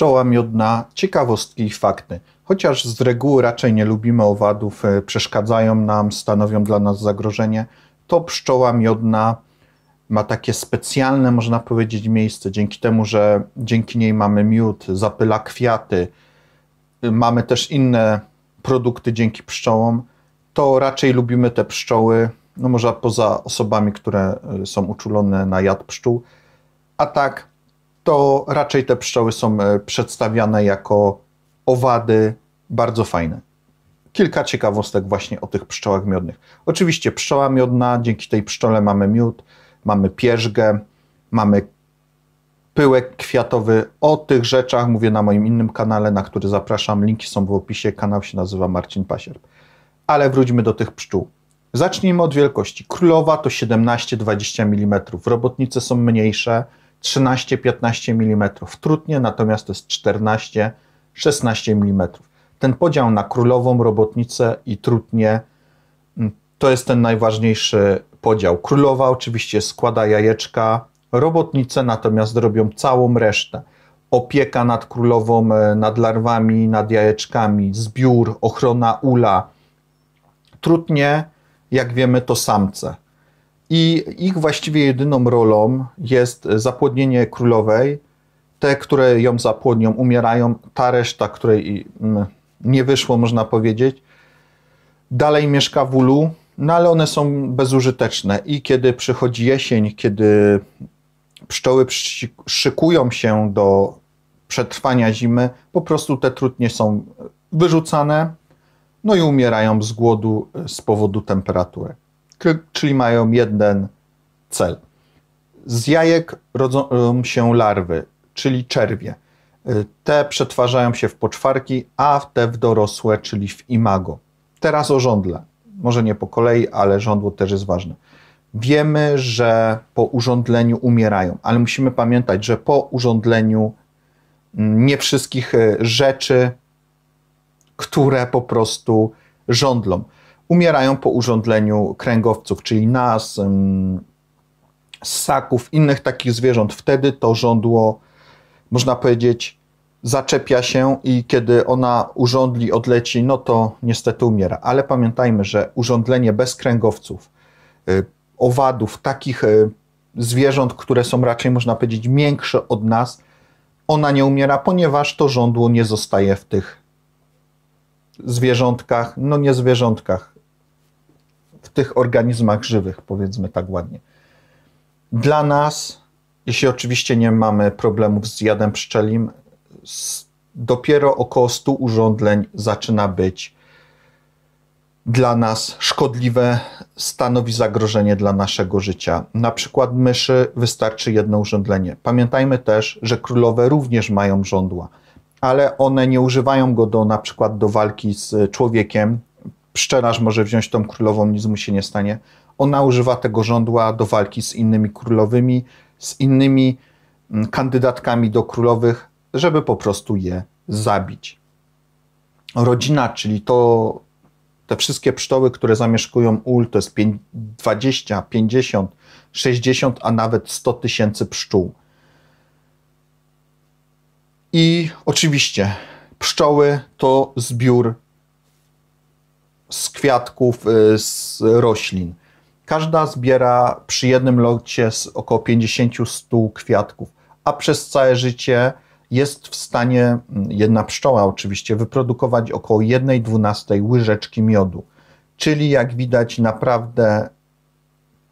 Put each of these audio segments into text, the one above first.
pszczoła miodna, ciekawostki i fakty. Chociaż z reguły raczej nie lubimy owadów, e, przeszkadzają nam, stanowią dla nas zagrożenie, to pszczoła miodna ma takie specjalne, można powiedzieć, miejsce, dzięki temu, że dzięki niej mamy miód, zapyla kwiaty, mamy też inne produkty dzięki pszczołom, to raczej lubimy te pszczoły, no może poza osobami, które e, są uczulone na jad pszczół, a tak to raczej te pszczoły są e, przedstawiane jako owady bardzo fajne. Kilka ciekawostek właśnie o tych pszczołach miodnych. Oczywiście pszczoła miodna, dzięki tej pszczole mamy miód, mamy pierzgę, mamy pyłek kwiatowy. O tych rzeczach mówię na moim innym kanale, na który zapraszam. Linki są w opisie. Kanał się nazywa Marcin Pasierb. Ale wróćmy do tych pszczół. Zacznijmy od wielkości. Królowa to 17-20 mm, robotnice są mniejsze, 13-15 mm. W trutnie natomiast to jest 14-16 mm. Ten podział na królową, robotnicę i trutnie mm, to jest ten najważniejszy podział. Królowa oczywiście składa jajeczka, robotnice natomiast robią całą resztę. Opieka nad królową, e, nad larwami, nad jajeczkami, zbiór, ochrona ula. Trutnie, jak wiemy, to samce. I ich właściwie jedyną rolą jest zapłodnienie królowej. Te, które ją zapłodnią, umierają, ta reszta, której mm, nie wyszło, można powiedzieć, dalej mieszka w ulu, no ale one są bezużyteczne. I kiedy przychodzi jesień, kiedy pszczoły szykują się do przetrwania zimy, po prostu te trutnie są wyrzucane, no i umierają z głodu z powodu temperatury czyli mają jeden cel. Z jajek rodzą się larwy, czyli czerwie. Y, te przetwarzają się w poczwarki, a te w dorosłe, czyli w imago. Teraz o żądle. Może nie po kolei, ale żądło też jest ważne. Wiemy, że po urządleniu umierają, ale musimy pamiętać, że po urządleniu mm, nie wszystkich y, rzeczy, które po prostu żądlą umierają po urządleniu kręgowców, czyli nas, ssaków, innych takich zwierząt. Wtedy to żądło, można powiedzieć, zaczepia się i kiedy ona urządli, odleci, no to niestety umiera. Ale pamiętajmy, że urządlenie bez kręgowców, y, owadów, takich y, zwierząt, które są raczej, można powiedzieć, miększe od nas, ona nie umiera, ponieważ to żądło nie zostaje w tych zwierzątkach, no nie zwierzątkach, w tych organizmach żywych, powiedzmy tak ładnie. Dla nas, jeśli oczywiście nie mamy problemów z jadem pszczelim, dopiero około 100 urządzeń zaczyna być dla nas szkodliwe, stanowi zagrożenie dla naszego życia. Na przykład myszy wystarczy jedno urządzenie. Pamiętajmy też, że królowe również mają żądła, ale one nie używają go do na przykład do walki z człowiekiem, pszczelarz może wziąć tą królową, nic mu się nie stanie. Ona używa tego żądła do walki z innymi królowymi, z innymi mm, kandydatkami do królowych, żeby po prostu je zabić. Rodzina, czyli to te wszystkie pszczoły, które zamieszkują ul, to jest 20, 50, 60, a nawet 100 tysięcy pszczół. I oczywiście pszczoły to zbiór z kwiatków, y, z roślin. Każda zbiera przy jednym locie około 50-100 kwiatków, a przez całe życie jest w stanie, mm, jedna pszczoła oczywiście, wyprodukować około 1,12 łyżeczki miodu. Czyli jak widać, naprawdę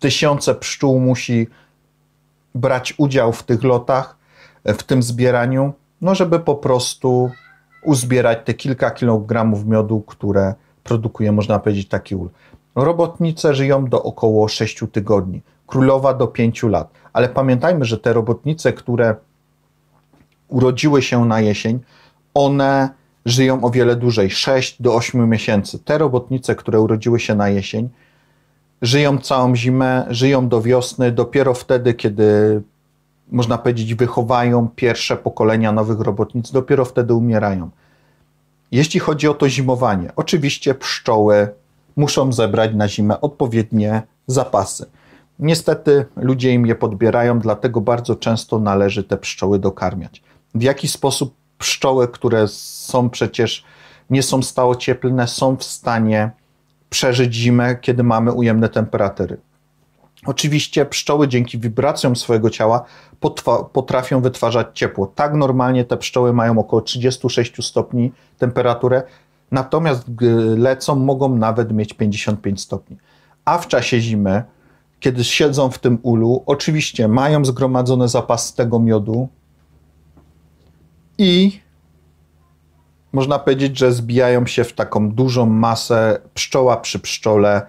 tysiące pszczół musi brać udział w tych lotach, e, w tym zbieraniu, no żeby po prostu uzbierać te kilka kilogramów miodu, które produkuje, można powiedzieć, taki ul. Robotnice żyją do około 6 tygodni, królowa do 5 lat. Ale pamiętajmy, że te robotnice, które urodziły się na jesień, one żyją o wiele dłużej 6 do 8 miesięcy. Te robotnice, które urodziły się na jesień, żyją całą zimę, żyją do wiosny, dopiero wtedy, kiedy można powiedzieć, wychowają pierwsze pokolenia nowych robotnic, dopiero wtedy umierają. Jeśli chodzi o to zimowanie, oczywiście pszczoły muszą zebrać na zimę odpowiednie zapasy. Niestety ludzie im je podbierają, dlatego bardzo często należy te pszczoły dokarmiać. W jaki sposób pszczoły, które są przecież nie są stałocieplne, są w stanie przeżyć zimę, kiedy mamy ujemne temperatury? Oczywiście pszczoły dzięki wibracjom swojego ciała potrafią wytwarzać ciepło. Tak normalnie te pszczoły mają około 36 stopni temperaturę, natomiast gdy lecą mogą nawet mieć 55 stopni. A w czasie zimy, kiedy siedzą w tym ulu, oczywiście mają zgromadzone zapasy tego miodu i można powiedzieć, że zbijają się w taką dużą masę pszczoła przy pszczole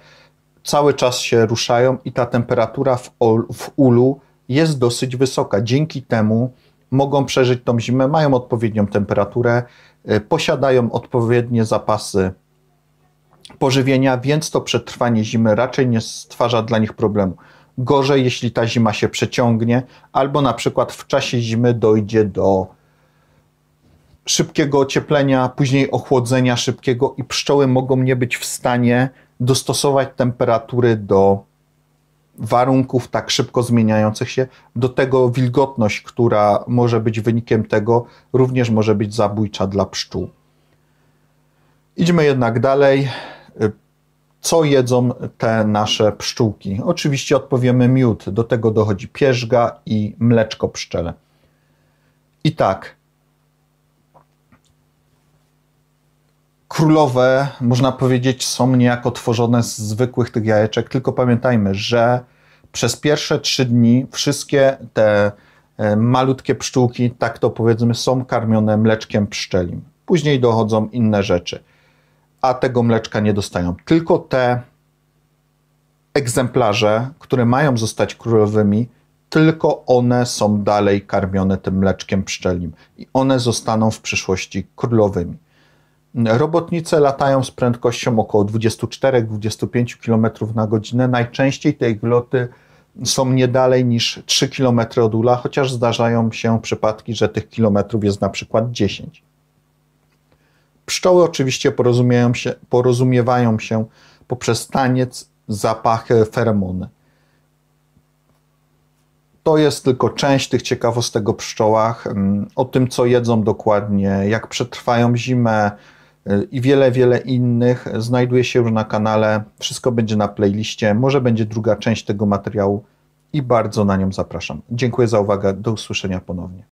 cały czas się ruszają i ta temperatura w, w ulu jest dosyć wysoka. Dzięki temu mogą przeżyć tą zimę, mają odpowiednią temperaturę, e, posiadają odpowiednie zapasy pożywienia, więc to przetrwanie zimy raczej nie stwarza dla nich problemu. Gorzej, jeśli ta zima się przeciągnie, albo na przykład w czasie zimy dojdzie do szybkiego ocieplenia, później ochłodzenia szybkiego i pszczoły mogą nie być w stanie dostosować temperatury do warunków tak szybko zmieniających się. Do tego wilgotność, która może być wynikiem tego, również może być zabójcza dla pszczół. Idźmy jednak dalej. Co jedzą te nasze pszczółki? Oczywiście odpowiemy miód. Do tego dochodzi pierzga i mleczko pszczele. I tak, królowe, można powiedzieć, są niejako tworzone z zwykłych tych jajeczek, tylko pamiętajmy, że przez pierwsze trzy dni wszystkie te e, malutkie pszczółki, tak to powiedzmy, są karmione mleczkiem pszczelim. Później dochodzą inne rzeczy, a tego mleczka nie dostają. Tylko te egzemplarze, które mają zostać królowymi, tylko one są dalej karmione tym mleczkiem pszczelim i one zostaną w przyszłości królowymi. Robotnice latają z prędkością około 24-25 km na godzinę. Najczęściej te ich loty są nie dalej niż 3 km od ula, chociaż zdarzają się przypadki, że tych kilometrów jest na przykład 10. Pszczoły oczywiście porozumiewają się, porozumiewają się poprzez taniec, zapachy, feromony. To jest tylko część tych ciekawostek o pszczołach, mm, o tym co jedzą dokładnie, jak przetrwają zimę, i wiele, wiele innych znajduje się już na kanale. Wszystko będzie na playliście. Może będzie druga część tego materiału i bardzo na nią zapraszam. Dziękuję za uwagę. Do usłyszenia ponownie.